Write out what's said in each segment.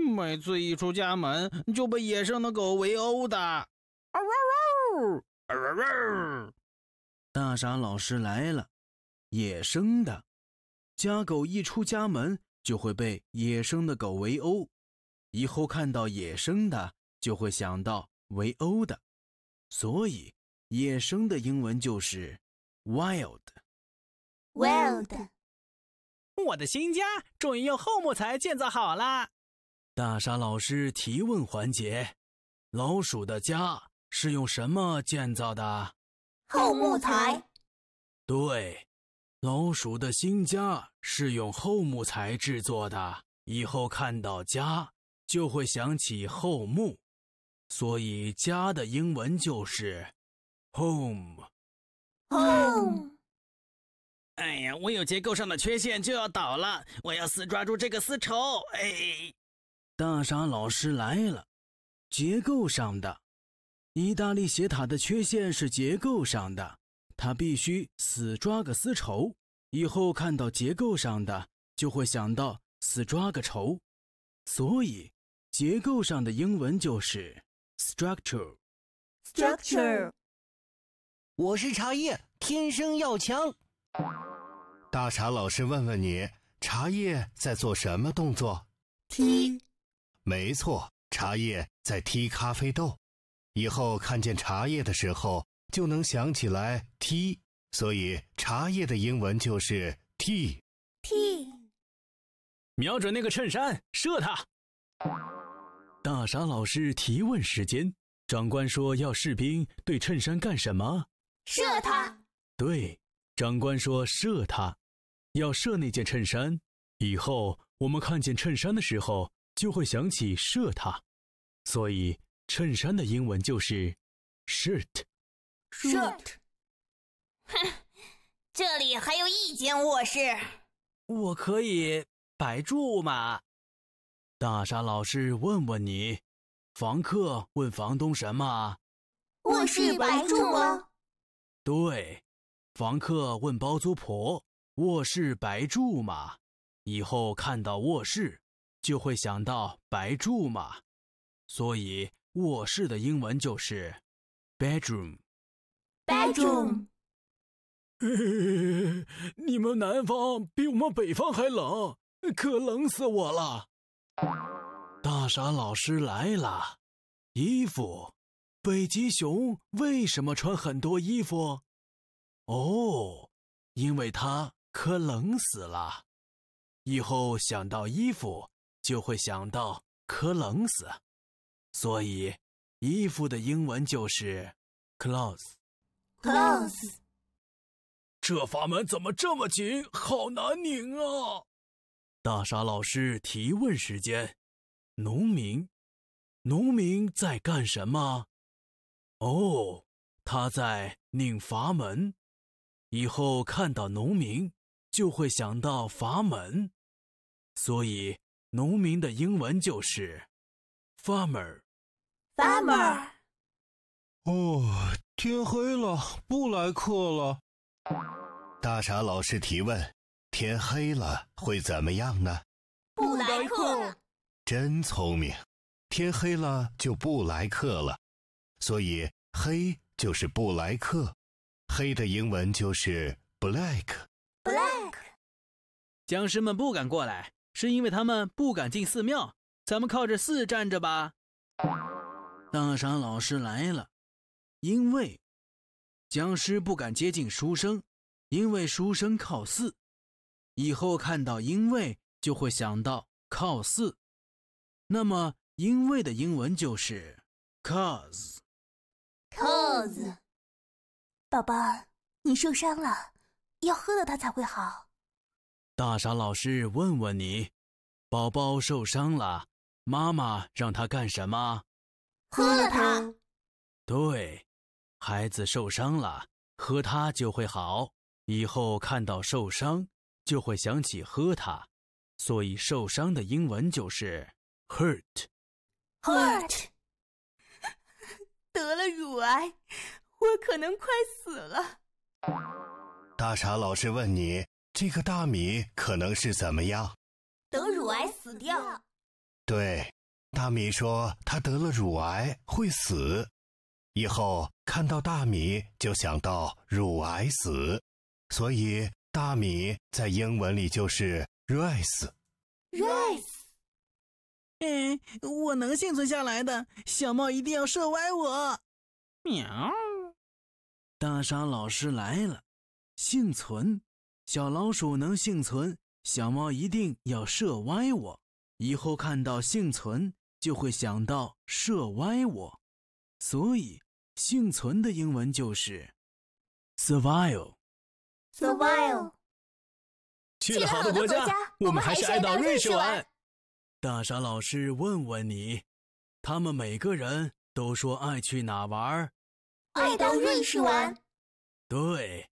每次一出家门就被野生的狗围殴的，嗷嗷嗷，嗷嗷嗷！大傻老师来了，野生的家狗一出家门就会被野生的狗围殴，以后看到野生的就会想到围殴的，所以野生的英文就是 wild，wild。我的新家终于用厚木材建造好了。娜莎老师提问环节：老鼠的家是用什么建造的？厚木材。对，老鼠的新家是用厚木材制作的。以后看到家就会想起厚木，所以家的英文就是 home。home。哎呀，我有结构上的缺陷，就要倒了！我要死抓住这个丝绸，哎。大傻老师来了，结构上的意大利斜塔的缺陷是结构上的，他必须死抓个丝绸，以后看到结构上的就会想到死抓个绸，所以结构上的英文就是 structure。structure。我是茶叶，天生要强。大傻老师问问你，茶叶在做什么动作？踢。没错，茶叶在踢咖啡豆，以后看见茶叶的时候就能想起来踢，所以茶叶的英文就是 t t 瞄准那个衬衫，射它。大傻老师提问时间，长官说要士兵对衬衫干什么？射它。对，长官说射它，要射那件衬衫。以后我们看见衬衫的时候。就会想起射它，所以衬衫的英文就是 shirt。shirt。哼，这里还有一间卧室，我可以白住吗？大傻老师，问问你，房客问房东什么？卧室白住吗？对，房客问包租婆卧室白住吗？以后看到卧室。就会想到白柱嘛，所以卧室的英文就是 bedroom。bedroom。你们南方比我们北方还冷，可冷死我了！大傻老师来了，衣服。北极熊为什么穿很多衣服？哦，因为它可冷死了。以后想到衣服。就会想到可冷死，所以衣服的英文就是 clothes。clothes。这阀门怎么这么紧，好难拧啊！大傻老师提问时间：农民，农民在干什么？哦，他在拧阀门。以后看到农民就会想到阀门，所以。农民的英文就是 farmer，farmer。哦，天黑了，不来客了。大傻老师提问：天黑了会怎么样呢？不来客。真聪明，天黑了就不来客了，所以黑就是不来客。黑的英文就是 black，black。僵尸们不敢过来。是因为他们不敢进寺庙，咱们靠着寺站着吧。大山老师来了，因为僵尸不敢接近书生，因为书生靠寺。以后看到因为就会想到靠寺。那么因为的英文就是 cause。cause。宝宝，你受伤了，要喝了它才会好。大傻老师问问你，宝宝受伤了，妈妈让他干什么？喝了它。对，孩子受伤了，喝它就会好。以后看到受伤就会想起喝它，所以受伤的英文就是 hurt。hurt。得了乳癌，我可能快死了。大傻老师问你。这个大米可能是怎么样？得乳癌死掉。对，大米说他得了乳癌会死，以后看到大米就想到乳癌死，所以大米在英文里就是 rice。rice。嗯，我能幸存下来的，小猫一定要射歪我。喵。大沙老师来了，幸存。小老鼠能幸存，小猫一定要射歪我。以后看到幸存，就会想到射歪我。所以幸存的英文就是 s u r v i v a l s u r v i v a l 去了好多国家，我们还是爱到瑞士玩。大傻老师问问你，他们每个人都说爱去哪玩？爱到瑞士玩。对，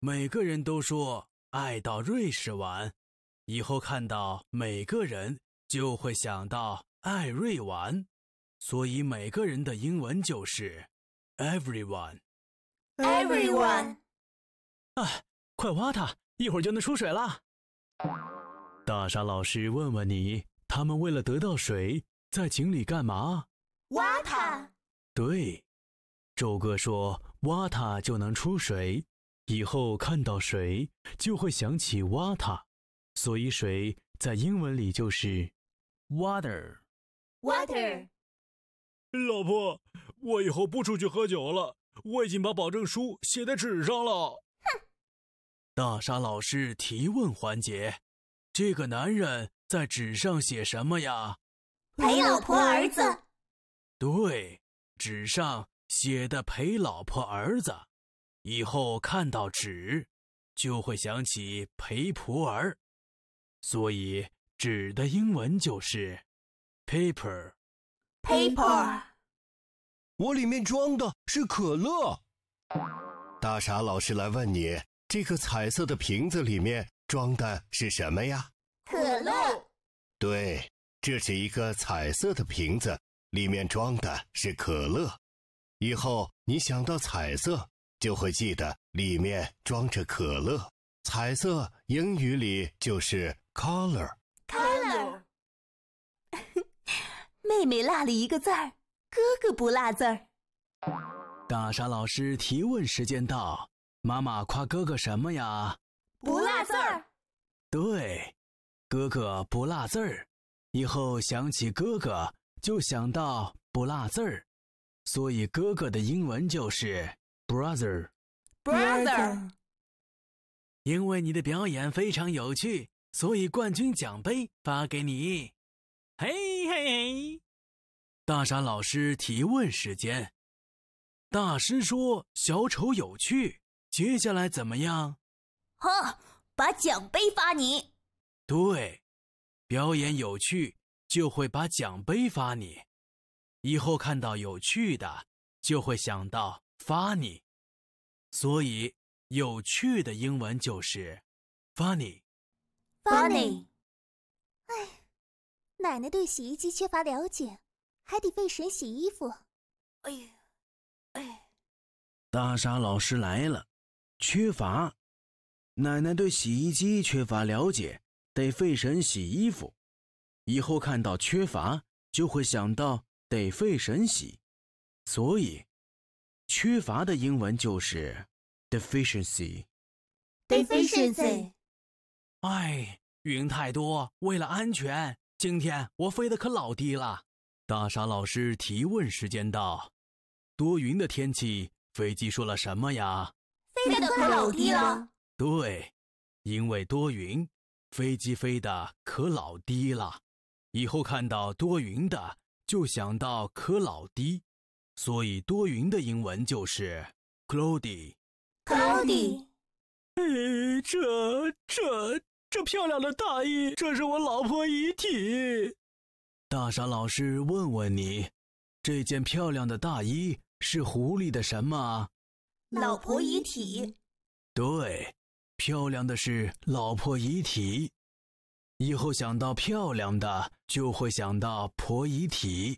每个人都说。爱到瑞士玩，以后看到每个人就会想到艾瑞玩，所以每个人的英文就是 everyone，everyone。啊，快挖它，一会儿就能出水了。大傻老师问问你，他们为了得到水，在井里干嘛？挖它。对，周哥说挖它就能出水。以后看到水就会想起挖它，所以水在英文里就是 water。water。老婆，我以后不出去喝酒了，我已经把保证书写在纸上了。哼！大沙老师提问环节，这个男人在纸上写什么呀？陪老婆儿子。对，纸上写的陪老婆儿子。以后看到纸，就会想起 p 普 p 所以“纸”的英文就是 “paper”。paper，我里面装的是可乐。大傻老师来问你：这个彩色的瓶子里面装的是什么呀？可乐。对，这是一个彩色的瓶子，里面装的是可乐。以后你想到彩色。就会记得里面装着可乐。彩色英语里就是 color，color。妹妹落了一个字儿，哥哥不落字儿。大傻老师提问时间到，妈妈夸哥哥什么呀？不落字儿。对，哥哥不落字儿，以后想起哥哥就想到不落字儿，所以哥哥的英文就是。Brother，Brother，因为你的表演非常有趣，所以冠军奖杯发给你。嘿嘿嘿，大傻老师提问时间。大师说小丑有趣，接下来怎么样？哈，把奖杯发你。对，表演有趣就会把奖杯发你。以后看到有趣的就会想到。Funny，所以有趣的英文就是 funny，funny。哎，奶奶对洗衣机缺乏了解，还得费神洗衣服。哎呀，哎，大傻老师来了。缺乏，奶奶对洗衣机缺乏了解，得费神洗衣服。以后看到缺乏，就会想到得费神洗。所以。缺乏的英文就是 deficiency。deficiency。哎，云太多，为了安全，今天我飞得可老低了。大傻老师提问时间到。多云的天气，飞机说了什么呀？飞得可老低了。对，因为多云，飞机飞得可老低了。以后看到多云的，就想到可老低。所以，多云的英文就是 cloudy。cloudy。呃，这、这、这漂亮的大衣，这是我老婆遗体。大傻老师，问问你，这件漂亮的大衣是狐狸的什么？老婆遗体。对，漂亮的是老婆遗体。以后想到漂亮的，就会想到婆遗体。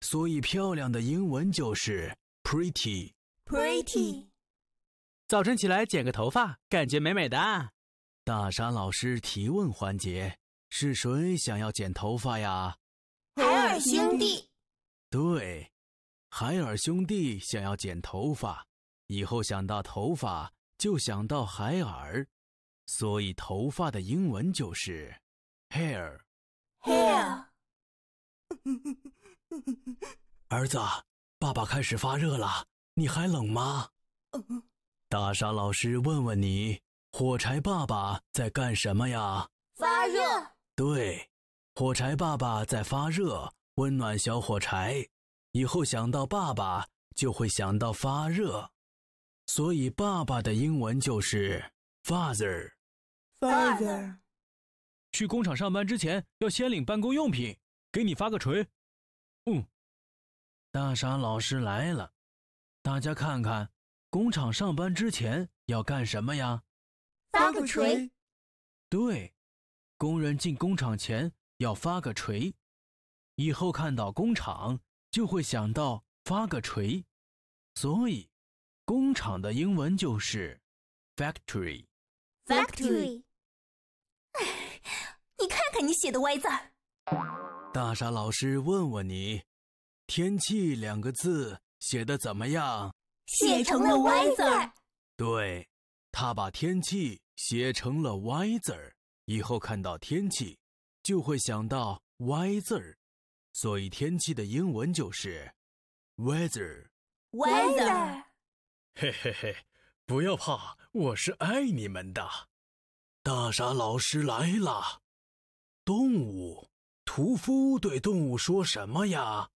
所以漂亮的英文就是 pretty pretty。早晨起来剪个头发，感觉美美的。大山老师提问环节，是谁想要剪头发呀？海尔兄弟。对，海尔兄弟想要剪头发，以后想到头发就想到海尔，所以头发的英文就是 hair hair。儿子，爸爸开始发热了，你还冷吗？大傻老师问问你，火柴爸爸在干什么呀？发热。对，火柴爸爸在发热，温暖小火柴。以后想到爸爸就会想到发热，所以爸爸的英文就是 father。father。去工厂上班之前要先领办公用品，给你发个锤。嗯，大傻老师来了，大家看看，工厂上班之前要干什么呀？发个锤。对，工人进工厂前要发个锤，以后看到工厂就会想到发个锤，所以工厂的英文就是 factory。factory。哎，你看看你写的歪字儿。大傻老师，问问你，天气两个字写的怎么样？写成了歪字儿。对，他把天气写成了歪字儿，以后看到天气就会想到歪字儿，所以天气的英文就是 weather。weather。嘿嘿嘿，不要怕，我是爱你们的。大傻老师来了，动物。屠夫对动物说什么呀？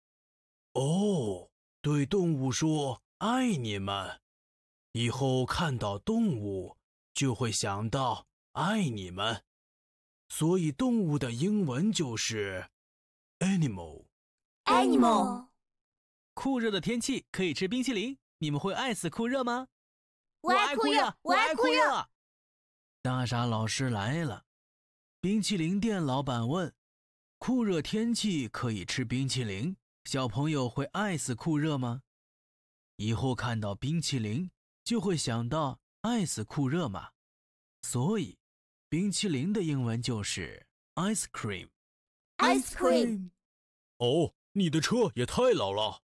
哦，对动物说爱你们，以后看到动物就会想到爱你们，所以动物的英文就是 animal animal。酷热的天气可以吃冰淇淋，你们会爱死酷热吗？我爱酷热，我爱酷热。大傻老师来了，冰淇淋店老板问。酷热天气可以吃冰淇淋，小朋友会爱死酷热吗？以后看到冰淇淋就会想到爱死酷热吗？所以，冰淇淋的英文就是 ice cream。ice cream。哦，你的车也太老了。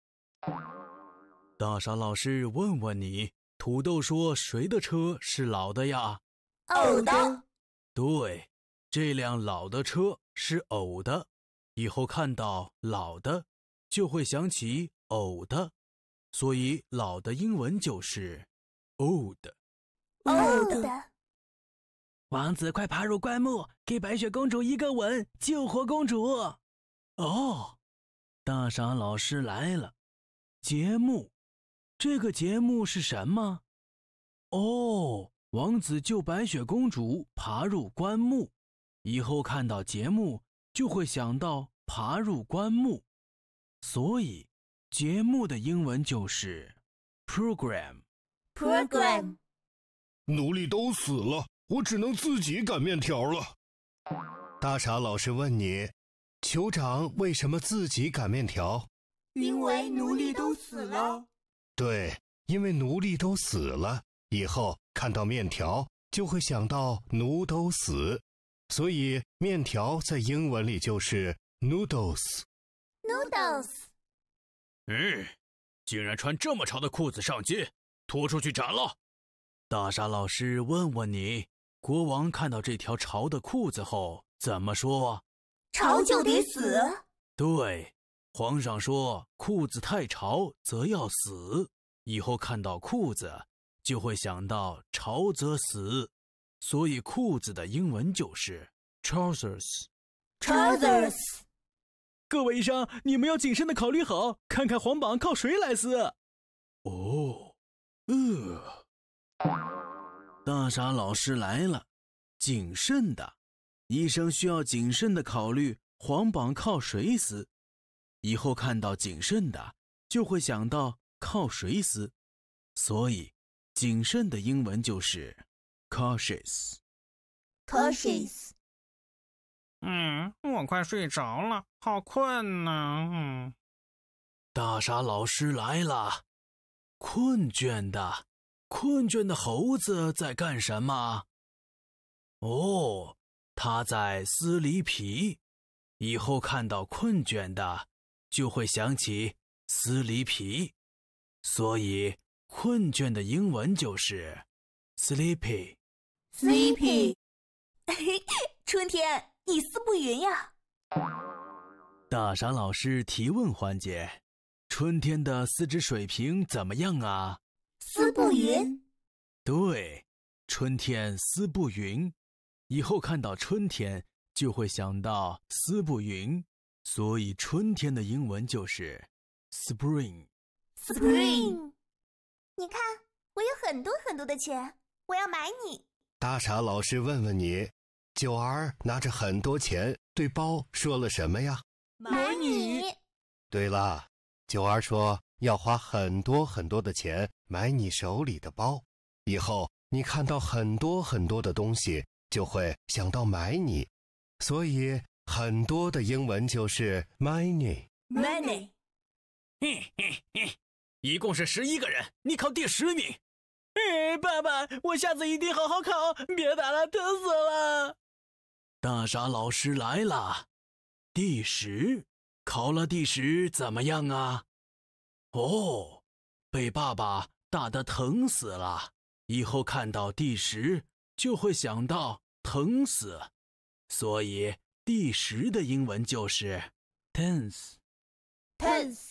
大傻老师问问你，土豆说谁的车是老的呀？藕的。对，这辆老的车是偶的。以后看到老的，就会想起偶的，所以老的英文就是 old。old。王子快爬入棺木，给白雪公主一个吻，救活公主。哦，大傻老师来了。节目，这个节目是什么？哦，王子救白雪公主，爬入棺木。以后看到节目。就会想到爬入棺木，所以节目的英文就是 program program。奴隶都死了，我只能自己擀面条了。大傻老师问你，酋长为什么自己擀面条？因为奴隶都死了。对，因为奴隶都死了，以后看到面条就会想到奴都死。所以，面条在英文里就是 noodles。noodles。嗯，竟然穿这么潮的裤子上街，拖出去斩了！大傻老师，问问你，国王看到这条潮的裤子后怎么说？潮就得死。对，皇上说裤子太潮则要死，以后看到裤子就会想到潮则死。所以裤子的英文就是 trousers。trousers。各位医生，你们要谨慎的考虑好，看看黄榜靠谁来撕。哦，呃，大傻老师来了。谨慎的医生需要谨慎的考虑黄榜靠谁撕。以后看到谨慎的，就会想到靠谁撕。所以，谨慎的英文就是。cautious，cautious。嗯，我快睡着了，好困呐。大傻老师来了。困倦的，困倦的猴子在干什么？哦，他在撕梨皮。以后看到困倦的，就会想起撕梨皮。所以，困倦的英文就是 sleepy。Sleepy，春天你撕不匀呀？大傻老师提问环节，春天的四肢水平怎么样啊？撕不匀。对，春天撕不匀，以后看到春天就会想到撕不匀，所以春天的英文就是 spring。Spring，你看我有很多很多的钱，我要买你。大傻老师，问问你，九儿拿着很多钱对包说了什么呀？买你。对了，九儿说要花很多很多的钱买你手里的包，以后你看到很多很多的东西就会想到买你，所以很多的英文就是 many。many。嘿嘿嘿，一共是十一个人，你考第十名。爸爸，我下次一定好好考，别打了，疼死了！大傻老师来了，第十，考了第十，怎么样啊？哦，被爸爸打得疼死了。以后看到第十就会想到疼死，所以第十的英文就是 t e n t e t e n t e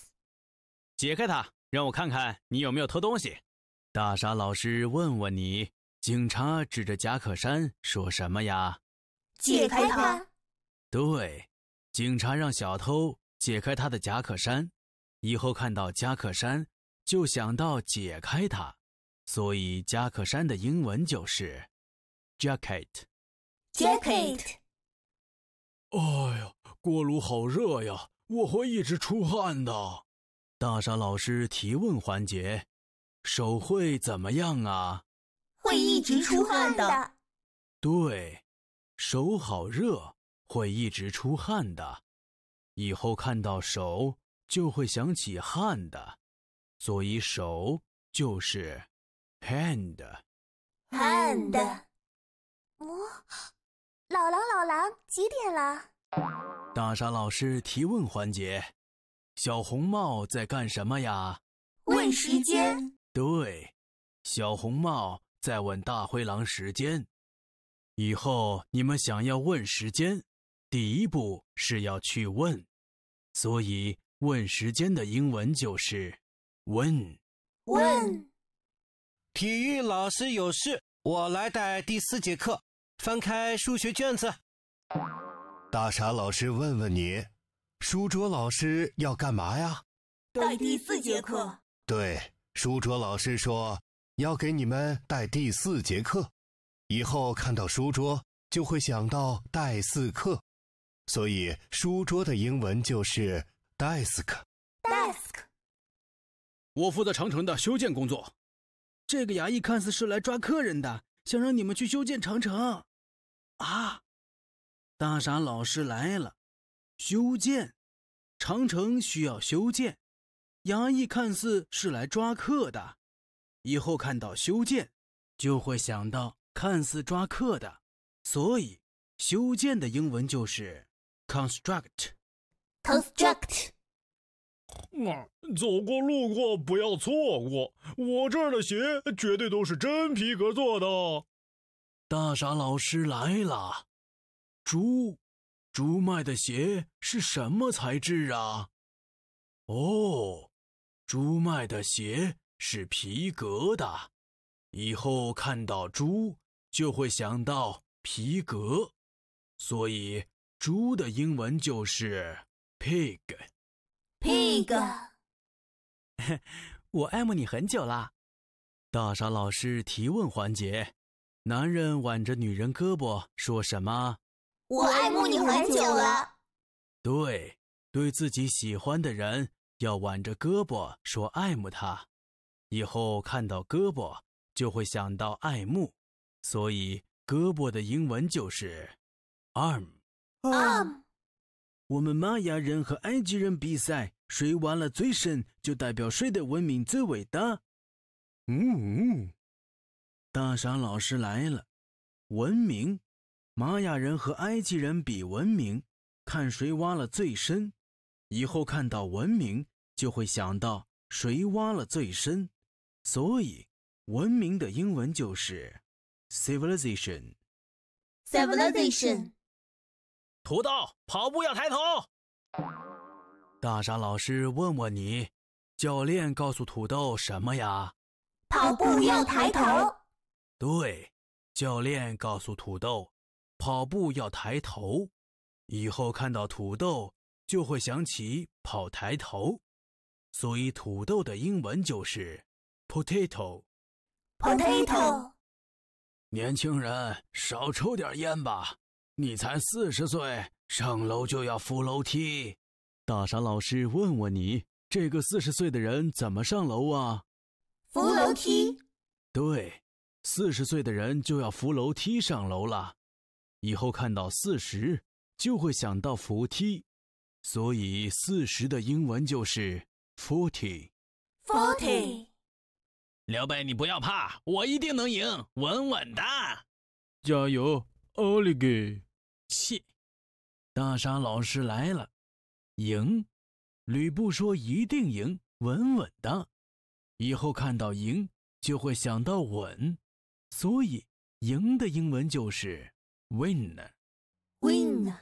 解开它，让我看看你有没有偷东西。大傻老师，问问你，警察指着夹克衫说什么呀？解开它。对，警察让小偷解开他的夹克衫，以后看到夹克衫就想到解开它，所以夹克衫的英文就是 jacket。jacket。哎呀，锅炉好热呀，我会一直出汗的。大傻老师提问环节。手会怎么样啊？会一直出汗的。对，手好热，会一直出汗的。以后看到手就会想起汗的，所以手就是 hand，hand。哦，老狼老狼几点了？大傻老师提问环节，小红帽在干什么呀？问时间。对，小红帽在问大灰狼时间。以后你们想要问时间，第一步是要去问，所以问时间的英文就是 “when”。when。体育老师有事，我来带第四节课。翻开数学卷子。大傻老师问问你，书桌老师要干嘛呀？带第四节课。对。书桌老师说要给你们带第四节课，以后看到书桌就会想到带四课，所以书桌的英文就是 desk。desk。我负责长城的修建工作。这个衙役看似是来抓客人的，想让你们去修建长城。啊！大傻老师来了，修建长城需要修建。衙役看似是来抓客的，以后看到修建，就会想到看似抓客的，所以修建的英文就是 construct。construct。嗯，走过路过不要错过，我这儿的鞋绝对都是真皮革做的。大傻老师来了，猪，猪卖的鞋是什么材质啊？哦。猪卖的鞋是皮革的，以后看到猪就会想到皮革，所以猪的英文就是 pig。pig。我爱慕你很久啦。大傻老师提问环节，男人挽着女人胳膊说什么？我爱慕你很久了。对，对自己喜欢的人。要挽着胳膊说爱慕他，以后看到胳膊就会想到爱慕，所以胳膊的英文就是 arm。arm。我们玛雅人和埃及人比赛，谁挖了最深，就代表谁的文明最伟大。嗯嗯。大傻老师来了，文明，玛雅人和埃及人比文明，看谁挖了最深。以后看到文明就会想到谁挖了最深，所以文明的英文就是 civilization。civilization。土豆跑步要抬头。大傻老师问问你，教练告诉土豆什么呀？跑步要抬头。对，教练告诉土豆，跑步要抬头。以后看到土豆。就会想起跑抬头，所以土豆的英文就是 potato potato。年轻人少抽点烟吧，你才四十岁，上楼就要扶楼梯。大山老师问问你，这个四十岁的人怎么上楼啊？扶楼梯。对，四十岁的人就要扶楼梯上楼了，以后看到四十就会想到扶梯。所以四十的英文就是 forty，forty。刘备，你不要怕，我一定能赢，稳稳的，加油，奥利给！切，大傻老师来了，赢。吕布说一定赢，稳稳的。以后看到赢就会想到稳，所以赢的英文就是 win，win。